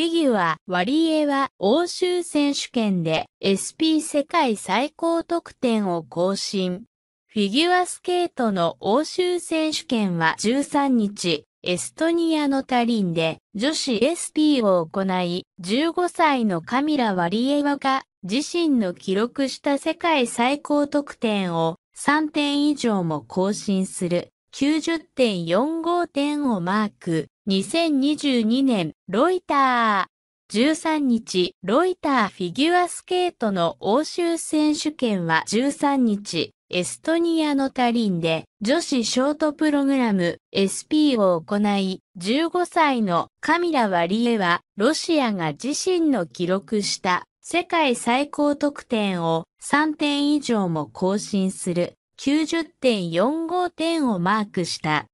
フィギュア、ワリエは欧州選手権で SP 世界最高得点を更新。フィギュアスケートの欧州選手権は13日、エストニアのタリンで女子 SP を行い、15歳のカミラ・ワリエワが自身の記録した世界最高得点を3点以上も更新する90.45点をマーク。2022年ロイター。13日、ロイターフィギュアスケートの欧州選手権は13日、エストニアのタリンで女子ショートプログラム SP を行い、15歳のカミラ・ワリエはロシアが自身の記録した世界最高得点を3点以上も更新する90.45点をマークした。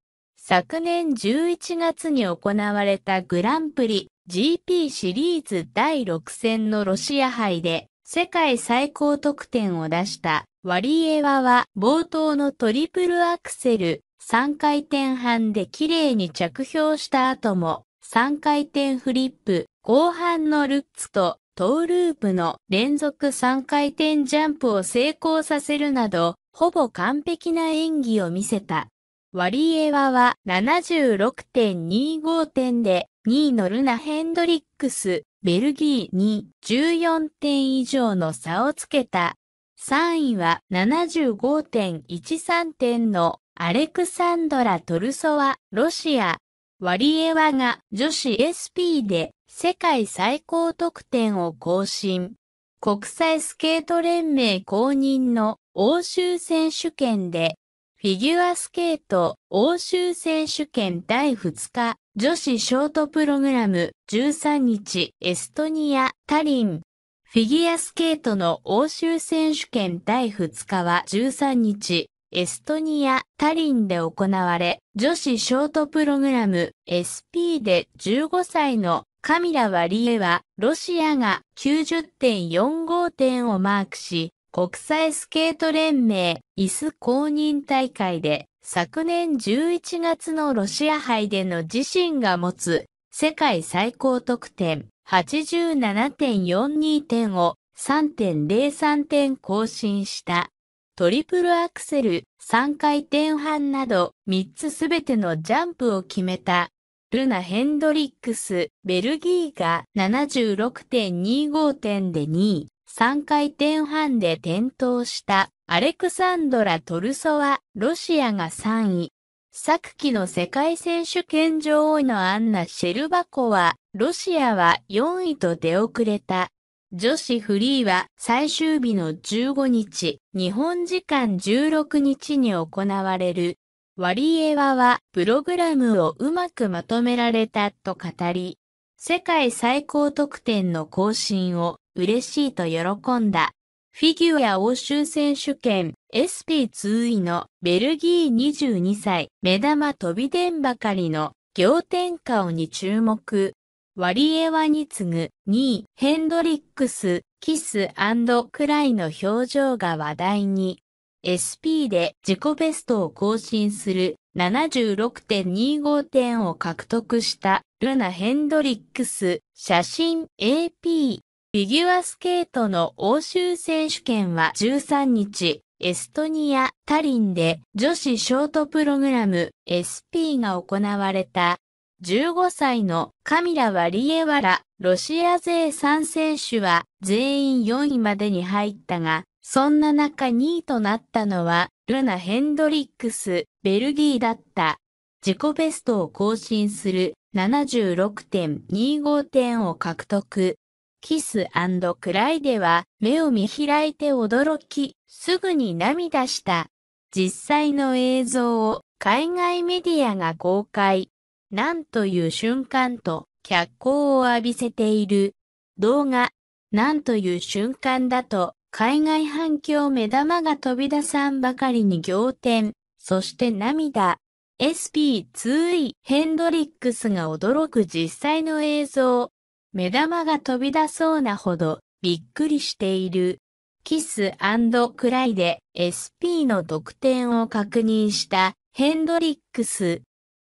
昨年11月に行われたグランプリ GP シリーズ第6戦のロシア杯で世界最高得点を出したワリエワは冒頭のトリプルアクセル3回転半で綺麗に着氷した後も3回転フリップ後半のルッツとトーループの連続3回転ジャンプを成功させるなどほぼ完璧な演技を見せた。ワリエはは76.25点で、2位のルナ・ヘンドリックス、ベルギーに14点以上の差をつけた。3位は75.13点のアレクサンドラ・トルソワ、ロシア。ワリエワが女子 SP で世界最高得点を更新。国際スケート連盟公認の欧州選手権でフィギュアスケート欧州選手権第2日女子ショートプログラム13日エストニアタリンフィギュアスケートの欧州選手権第2日は13日エストニアタリンで行われ女子ショートプログラム SP で15歳のカミラ・ワリエはロシアが90.45点をマークし国際スケート連盟椅子公認大会で昨年11月のロシア杯での自身が持つ世界最高得点87.42点を3.03点更新したトリプルアクセル3回転半など3つすべてのジャンプを決めたルナ・ヘンドリックス、ベルギーが76.25点で2位。3回転半で転倒したアレクサンドラ・トルソワ、ロシアが3位。昨季の世界選手権女王のアンナ・シェルバコは、ロシアは4位と出遅れた。女子フリーは最終日の15日、日本時間16日に行われる。ワリエワはプログラムをうまくまとめられたと語り、世界最高得点の更新を嬉しいと喜んだ。フィギュア欧州選手権 SP2 位のベルギー22歳目玉飛び出んばかりの仰天顔に注目。ワリエワに次ぐ2位ヘンドリックス、キスクライの表情が話題に。SP で自己ベストを更新する76.25点を獲得したルナ・ヘンドリックス写真 AP フィギュアスケートの欧州選手権は13日、エストニア・タリンで女子ショートプログラム SP が行われた。15歳のカミラ・ワリエワラ、ロシア勢3選手は全員4位までに入ったが、そんな中2位となったのはルナ・ヘンドリックス、ベルギーだった。自己ベストを更新する76.25点を獲得。キスクライでは目を見開いて驚き、すぐに涙した。実際の映像を海外メディアが公開。なんという瞬間と脚光を浴びせている。動画、なんという瞬間だと海外反響目玉が飛び出さんばかりに仰天。そして涙。SP2E ヘンドリックスが驚く実際の映像。目玉が飛び出そうなほどびっくりしている。キスクライで SP の得点を確認したヘンドリックス。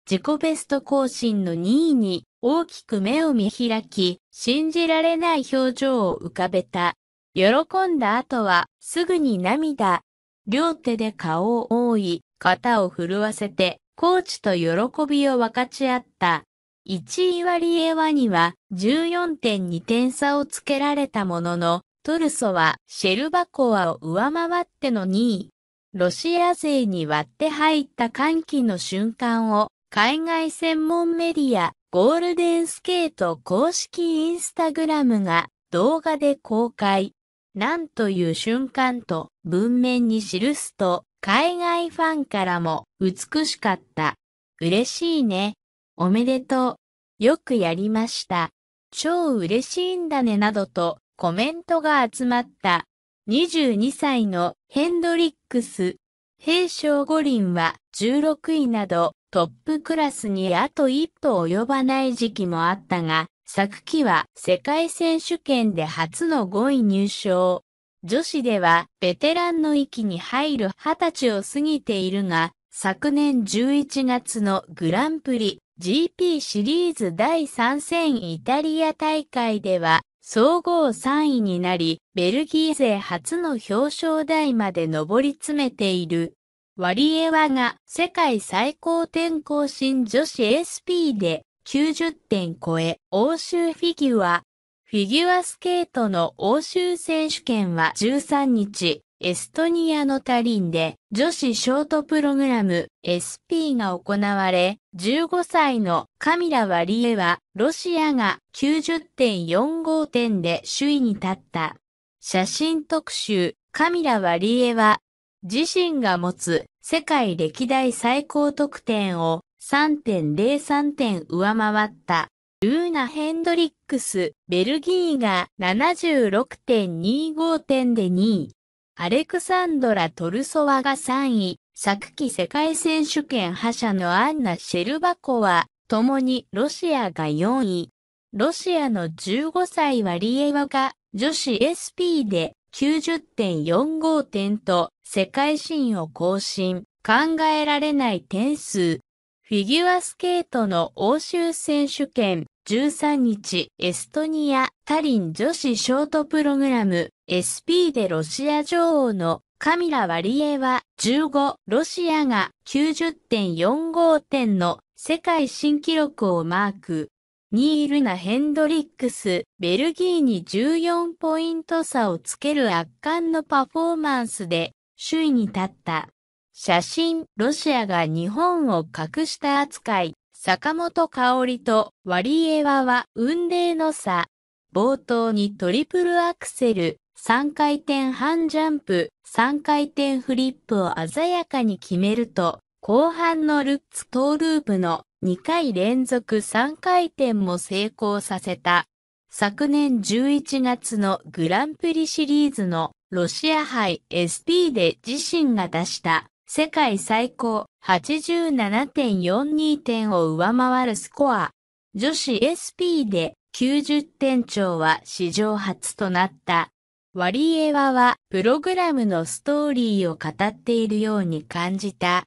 自己ベスト更新の2位に大きく目を見開き、信じられない表情を浮かべた。喜んだ後はすぐに涙。両手で顔を覆い、肩を震わせて、コーチと喜びを分かち合った。1位割エワには14.2点差をつけられたものの、トルソはシェルバコワを上回っての2位。ロシア勢に割って入った歓喜の瞬間を海外専門メディアゴールデンスケート公式インスタグラムが動画で公開。なんという瞬間と文面に記すと海外ファンからも美しかった。嬉しいね。おめでとう。よくやりました。超嬉しいんだねなどとコメントが集まった。22歳のヘンドリックス。平昌五輪は16位などトップクラスにあと一歩及ばない時期もあったが、昨季は世界選手権で初の5位入賞。女子ではベテランの域に入る20歳を過ぎているが、昨年11月のグランプリ GP シリーズ第3戦イタリア大会では総合3位になり、ベルギー勢初の表彰台まで上り詰めている。ワリエワが世界最高転校新女子 SP で90点超え、欧州フィギュア。フィギュアスケートの欧州選手権は13日、エストニアのタリンで女子ショートプログラム SP が行われ、15歳のカミラ・ワリエはロシアが90.45点で首位に立った。写真特集カミラ・ワリエは自身が持つ世界歴代最高得点を3.03点上回った。ルーナ・ヘンドリックス、ベルギーが76.25点で2位。アレクサンドラ・トルソワが3位、昨季世界選手権覇者のアンナ・シェルバコは、共にロシアが4位。ロシアの15歳ワリエワが女子 SP で90.45点と世界新を更新。考えられない点数。フィギュアスケートの欧州選手権13日、エストニア、タリン女子ショートプログラム、SP でロシア女王のカミラ・ワリエは15、ロシアが90.45点の世界新記録をマーク。ニールナ・ヘンドリックス、ベルギーに14ポイント差をつける圧巻のパフォーマンスで首位に立った。写真、ロシアが日本を隠した扱い。坂本香織とワリエワは運命の差。冒頭にトリプルアクセル、3回転半ジャンプ、3回転フリップを鮮やかに決めると、後半のルッツトーループの2回連続3回転も成功させた。昨年11月のグランプリシリーズのロシア杯 SP で自身が出した世界最高87.42点を上回るスコア。女子 SP で90点超は史上初となった。ワリエワはプログラムのストーリーを語っているように感じた。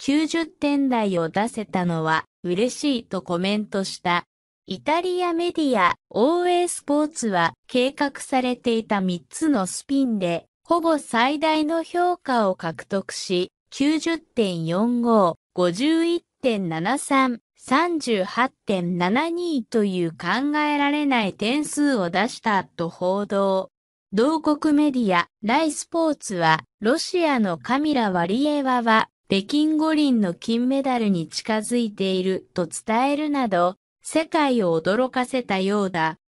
90点台を出せたのは嬉しいとコメントした。イタリアメディア OA スポーツは計画されていた3つのスピンでほぼ最大の評価を獲得し、90.45、51.73、38.72という考えられない点数を出したと報道。同国メディア、ライスポーツは、ロシアのカミラ・ワリエワは、北京五輪の金メダルに近づいていると伝えるなど、世界を驚かせたようだ。